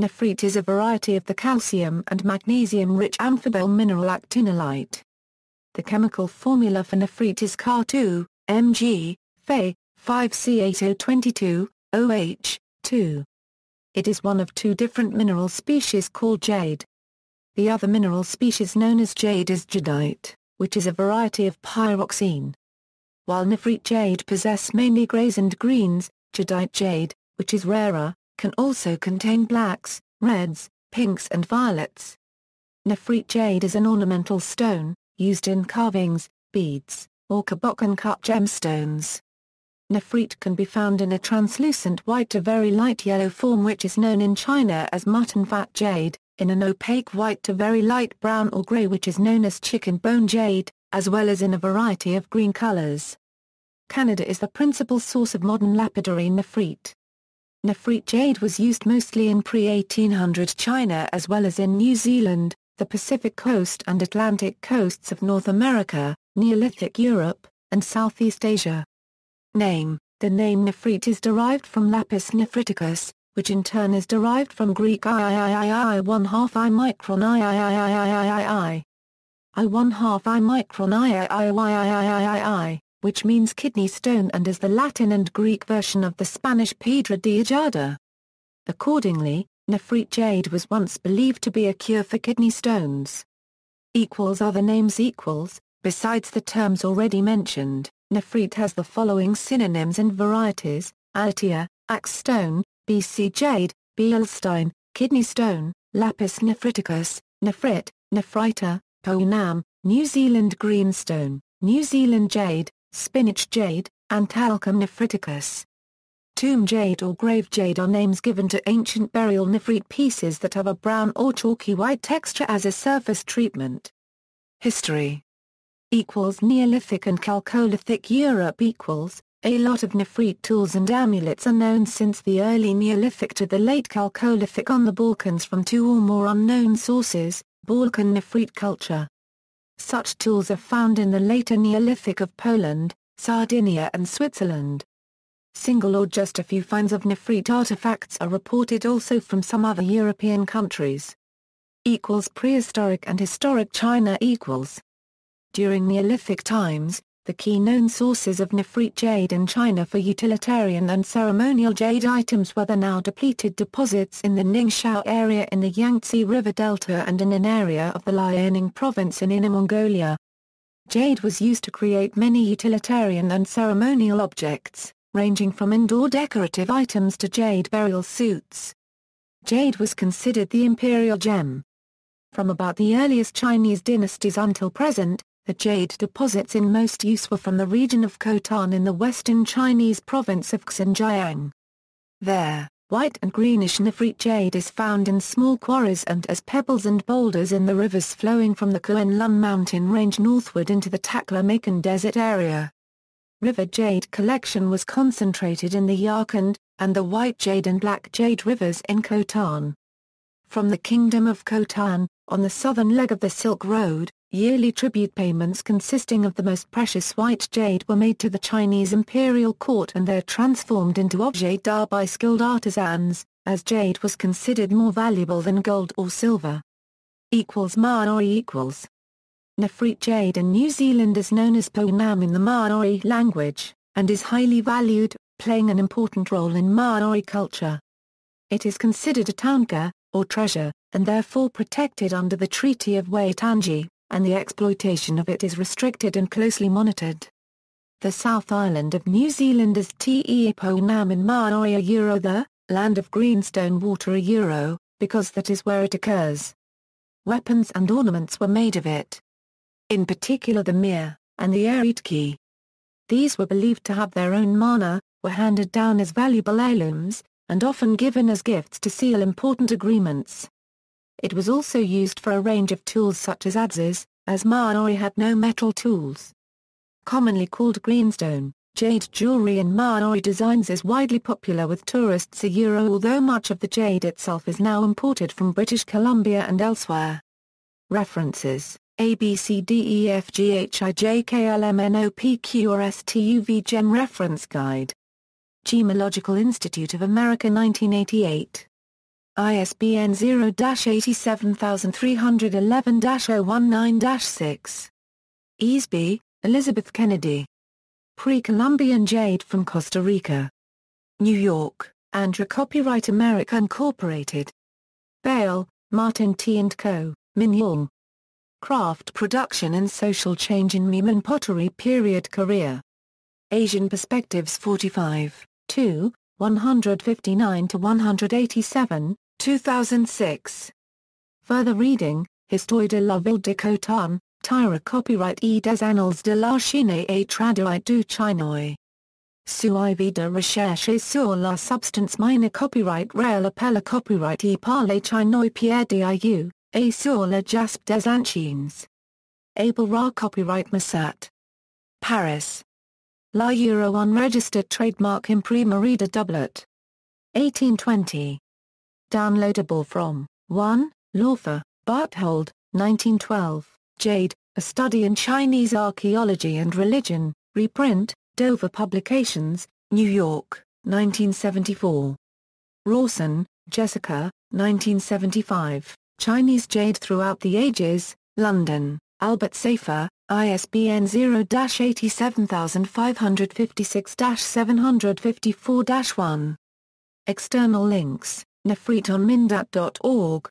Nephrite is a variety of the calcium and magnesium-rich amphibole mineral actinolite. The chemical formula for nephrite is Ca2, Mg, Fe, 5 c 22 OH, 2. It is one of two different mineral species called jade. The other mineral species known as jade is jadeite, which is a variety of pyroxene. While nephrite jade possess mainly grays and greens, jadeite jade, which is rarer, can also contain blacks, reds, pinks and violets. Nephrite jade is an ornamental stone, used in carvings, beads, or kabokan cut gemstones. Nephrite can be found in a translucent white to very light yellow form which is known in China as mutton fat jade, in an opaque white to very light brown or grey which is known as chicken bone jade, as well as in a variety of green colors. Canada is the principal source of modern lapidary nephrite. Nephrite jade was used mostly in pre-1800 China as well as in New Zealand, the Pacific coast and Atlantic coasts of North America, Neolithic Europe, and Southeast Asia. Name The name nephrite is derived from Lapis nephriticus, which in turn is derived from Greek iiii one half i micron iiii i one half i micron iiii which means kidney stone and is the Latin and Greek version of the Spanish piedra de ajada. Accordingly, nephrite jade was once believed to be a cure for kidney stones. Equals other names equals, besides the terms already mentioned, nephrite has the following synonyms and varieties, altia, axe stone, BC jade, bealstein, kidney stone, lapis nephriticus, nephrite, nephrita, poenam, New Zealand greenstone, New Zealand jade, spinach jade, and talcum nephriticus. Tomb jade or grave jade are names given to ancient burial nephrite pieces that have a brown or chalky white texture as a surface treatment. History equals Neolithic and Chalcolithic Europe equals, a lot of nephrite tools and amulets are known since the early Neolithic to the late Chalcolithic on the Balkans from two or more unknown sources, Balkan nephrite culture. Such tools are found in the later Neolithic of Poland, Sardinia and Switzerland. Single or just a few finds of nephrite artifacts are reported also from some other European countries. Equals prehistoric and historic China equals. During Neolithic times, the key known sources of nephrite jade in China for utilitarian and ceremonial jade items were the now depleted deposits in the Ningxiao area in the Yangtze River Delta and in an area of the Liaoning province in Inner Mongolia. Jade was used to create many utilitarian and ceremonial objects, ranging from indoor decorative items to jade burial suits. Jade was considered the imperial gem. From about the earliest Chinese dynasties until present, the jade deposits in most use were from the region of Khotan in the western Chinese province of Xinjiang. There, white and greenish nephrite jade is found in small quarries and as pebbles and boulders in the rivers flowing from the Kuen Lun mountain range northward into the Taklamakan desert area. River jade collection was concentrated in the Yarkand, and the White Jade and Black Jade rivers in Khotan. From the Kingdom of Khotan, on the southern leg of the Silk Road, Yearly tribute payments consisting of the most precious white jade were made to the Chinese imperial court and there transformed into objet d'art by skilled artisans, as jade was considered more valuable than gold or silver. Equals Maori equals. Nefrit jade in New Zealand is known as poenam in the Maori language, and is highly valued, playing an important role in Maori culture. It is considered a taonga, or treasure, and therefore protected under the Treaty of Waitangi and the exploitation of it is restricted and closely monitored. The South Island of New Zealand is Te Ponaman Maori a euro the, land of greenstone water a euro, because that is where it occurs. Weapons and ornaments were made of it. In particular the mirror and the eritki. These were believed to have their own mana, were handed down as valuable heirlooms, and often given as gifts to seal important agreements. It was also used for a range of tools such as adzes, as Maori had no metal tools. Commonly called greenstone, jade jewelry in Maori designs is widely popular with tourists a euro although much of the jade itself is now imported from British Columbia and elsewhere. References A B C D E F G H I J K L M N O P Q R S T U V Gem Reference Guide Gemological Institute of America 1988 ISBN 0-87311-019-6. Easby, Elizabeth Kennedy. Pre-Columbian Jade from Costa Rica. New York, Andra Copyright America Incorporated. Bale, Martin T. & Co., Minyong. Craft Production and Social Change in Meme Pottery Period Korea. Asian Perspectives 45, 2, 159 to 187, 2006. Further reading, Histoire de la Ville de Khotan, Tyra copyright e des Annales de la Chine et traduite du Chinois. Suivi de recherche sur la substance minor copyright réel appelle copyright e par les Chinois Pierre diu, et sur le jaspe des Anchines. Abel Ra copyright Massat. Paris. La Euro Unregistered Trademark Imprimerie de Doublet. 1820 downloadable from 1. Lawfer, Barthold, 1912, Jade, A Study in Chinese Archaeology and Religion, reprint, Dover Publications, New York, 1974. Rawson, Jessica, 1975, Chinese Jade Throughout the Ages, London, Albert Safer, ISBN 0-87556-754-1. External links nefritonmindat.org